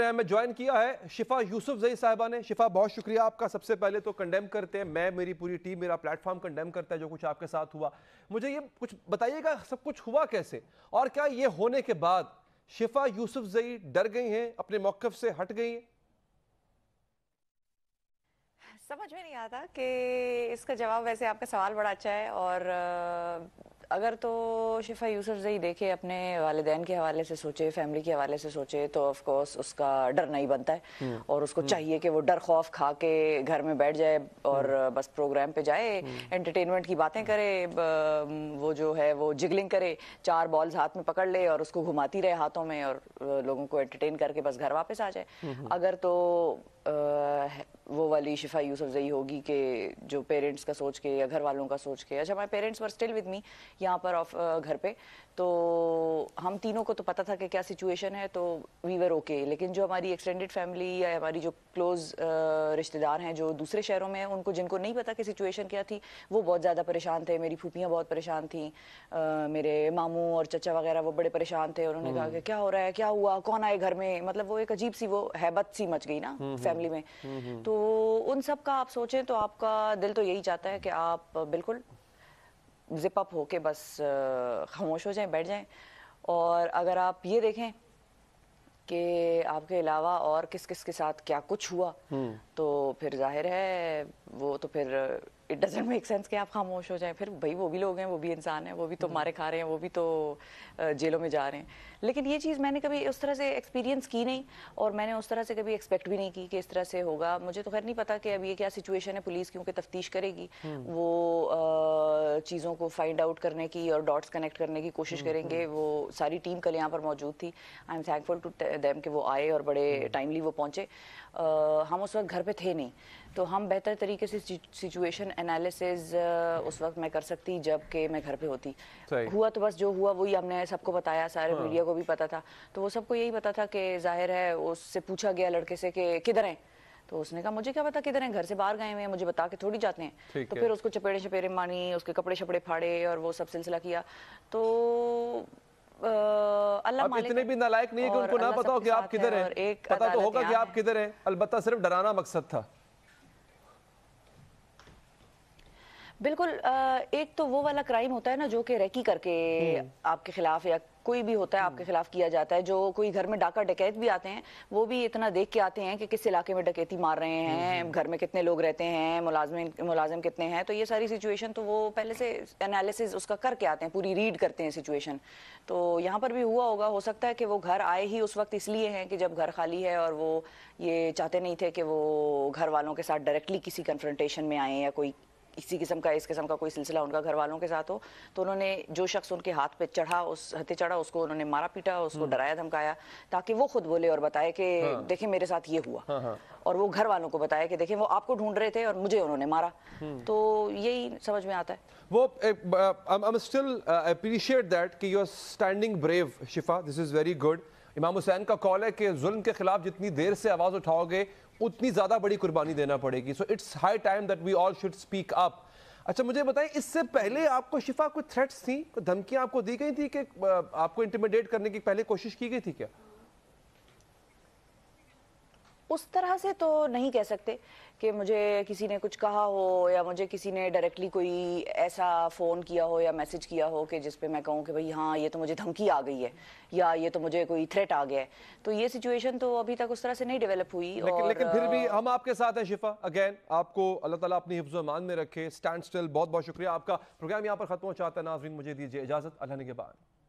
Programme में join किया है शिफा यूसुफ जई साहबा ने शिफा बहुत शुक्रिया आपका सबसे पहले तो कंडेम करते हैं मैं मेरी पूरी टीम मेरा प्लेटफॉर्म कंडेम करता है जो कुछ आपके साथ हुआ मुझे ये कुछ बताइएगा सब कुछ हुआ कैसे और क्या ये होने के बाद शिफा यूसुफ जई डर गई हैं अपने मौकफ से हट गई हैं समझ में नहीं आता कि इसका जवाब वैसे आपका सवाल बड़ा अच्छा है और अगर तो शिफा यूसफ जही देखे अपने वालदेन के हवाले से सोचे फैमिली के हवाले से सोचे तो ऑफकोर्स उसका डर नहीं बनता है हम्म। और उसको हम्म। चाहिए कि वो डर खौफ खा के घर में बैठ जाए और हम्म। बस प्रोग्राम पे जाए एंटरटेनमेंट की बातें करे वो जो है वो जिगलिंग करे चार बॉल्स हाथ में पकड़ ले और उसको घुमाती रहे हाथों में और लोगों को एंटरटेन करके बस घर वापस आ जाए अगर तो वो वाली शिफा यूसुफ जई होगी कि जो पेरेंट्स का सोच के या घर वालों का सोच के अच्छा my parents were still with me यहाँ पर ऑफ घर पे तो हम तीनों को तो पता था कि क्या सिचुएशन है तो वी वर ओके लेकिन जो हमारी एक्सटेंडेड फैमिली या हमारी जो क्लोज रिश्तेदार हैं जो दूसरे शहरों में हैं उनको जिनको नहीं पता कि सिचुएशन क्या थी वो बहुत ज़्यादा परेशान थे मेरी फूफियाँ बहुत परेशान थी मेरे मामू और चचा वगैरह वो बड़े परेशान थे उन्होंने कहा हम्म। कि क्या हो रहा है क्या हुआ कौन आए घर में मतलब वो एक अजीब सी वो हैबत सी मच गई ना फैमिली हम्म, हम्म। में तो वो उन सब का आप सोचें तो आपका दिल तो यही चाहता है कि आप बिल्कुल जिप अप होके बस खामोश हो जाएं बैठ जाएं और अगर आप ये देखें कि आपके अलावा और किस किस के साथ क्या कुछ हुआ हम्म। तो फिर जाहिर है वो तो फिर इट डजेंट मेक सेंस कि आप खामोश हो जाएं फिर भाई वो भी लोग हैं वो भी इंसान हैं वो भी तो हम्म। मारे खा रहे हैं वो भी तो जेलों में जा रहे हैं लेकिन ये चीज़ मैंने कभी उस तरह से एक्सपीरियंस की नहीं और मैंने उस तरह से कभी एक्सपेक्ट भी नहीं की कि इस तरह से होगा मुझे तो खैर नहीं पता कि अब ये क्या सिचुएशन है पुलिस क्योंकि तफ्तीश करेगी हम्म। वो चीज़ों को फाइंड आउट करने की और डॉट्स कनेक्ट करने की कोशिश हम्म, करेंगे वो सारी टीम कल यहाँ पर मौजूद थी I am thankful to them कि वो आए और बड़े टाइमली वो पहुँचे हम उस वक्त घर पर थे नहीं तो हम बेहतर तरीके से सिचुएशन एनालिसिस uh, उस वक्त मैं कर सकती जब कि मैं घर पे होती हुआ तो बस जो हुआ वही हमने सबको बताया सारे हाँ। मीडिया को भी पता था तो वो सबको यही पता था कि जाहिर है उससे पूछा गया लड़के से कि किधर है तो उसने कहा मुझे क्या पता किधर है घर से बाहर गए हुए हैं मुझे बता के थोड़ी जाते हैं तो फिर उसको चपेड़े चपेड़े मानी उसके कपड़े शपड़े फाड़े और वो सब सिलसिला किया तो अल्लाह इतने भी नालायक नहीं है कि उनको ना पता हो कि आप किधर हैं पता तो होगा कि आप किधर हैं अलबत्ता सिर्फ डराना मकसद था बिल्कुल एक तो वो वाला क्राइम होता है ना जो कि रेकी करके हम्म। आपके खिलाफ या कोई भी होता है आपके हम्म। खिलाफ किया जाता है जो कोई घर में डाका डकैत भी आते हैं वो भी इतना देख के आते हैं कि किस इलाके में डकैती मार रहे हैं हम्म, घर में कितने लोग रहते हैं मुलाजम मुलाजम कितने हैं तो ये सारी सिचुएशन तो वो पहले से एनालिसिस उसका करके आते हैं पूरी रीड करते हैं सिचुएशन तो यहाँ पर भी हुआ होगा हो सकता है कि वो घर आए ही उस वक्त इसलिए हैं कि जब घर खाली है और वो ये चाहते नहीं थे कि वो घर वालों के साथ डायरेक्टली किसी कन्फ्रंटेशन में आए या कोई इसी किस्म का इस किस्म का कोई सिलसिला उनका घर वालों के साथ हो तो उन्होंने जो शख्स उनके हाथ पे चढ़ा उस हथे चढ़ा उसको उन्होंने मारा पीटा उसको हम्म। डराया धमकाया ताकि वो खुद बोले और बताए कि हाँ। देखिए मेरे साथ ये हुआ हाँ हाँ। और वो घर वालों को बताया कि देखे वो आपको ढूंढ रहे थे और मुझे उन्होंने मारा हम्म। तो यही समझ में आता है वो I am still appreciate that कि you are standing brave Shifa this is very good Imam Hussain का कॉल है कि जुल्म के खिलाफ जितनी देर से आवाज़ उठाओगे उतनी ज़्यादा बड़ी कुर्बानी देना पड़ेगी so it's high time that we all should speak up अच्छा मुझे बताएं इससे पहले आपको शिफा कोई थ्रेट्स थी धमकियां आपको दी गई थी कि आपको इंटिमिडेट करने की पहले कोशिश की गई थी क्या उस तरह से तो नहीं कह सकते कि मुझे किसी ने कुछ कहा हो या मुझे किसी ने डायरेक्टली कोई ऐसा फ़ोन किया हो या मैसेज किया हो कि जिस पे मैं कहूँ कि भाई हाँ ये तो मुझे धमकी आ गई है या ये तो मुझे कोई थ्रेट आ गया है तो ये सिचुएशन तो अभी तक उस तरह से नहीं डेवलप हुई लेकिन, और, लेकिन फिर भी हम आपके साथ हैं शिफा अगेन आपको अल्लाह ताला अपनी हिफ्ज मान में रखे स्टैंड स्टिल बहुत बहुत शुक्रिया आपका प्रोग्राम यहाँ पर ख़त्म हो चाहता है नाजरीन मुझे दीजिए इजाज़त अल्लाह के बाद